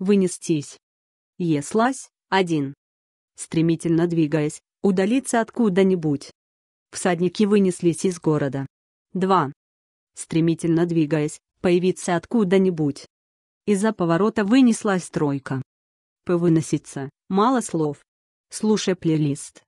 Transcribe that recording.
вынестись. Еслась, один. Стремительно двигаясь, удалиться откуда-нибудь. Всадники вынеслись из города. 2. Стремительно двигаясь, появиться откуда-нибудь. Из-за поворота вынеслась тройка. Повыноситься, мало слов. Слушай плейлист.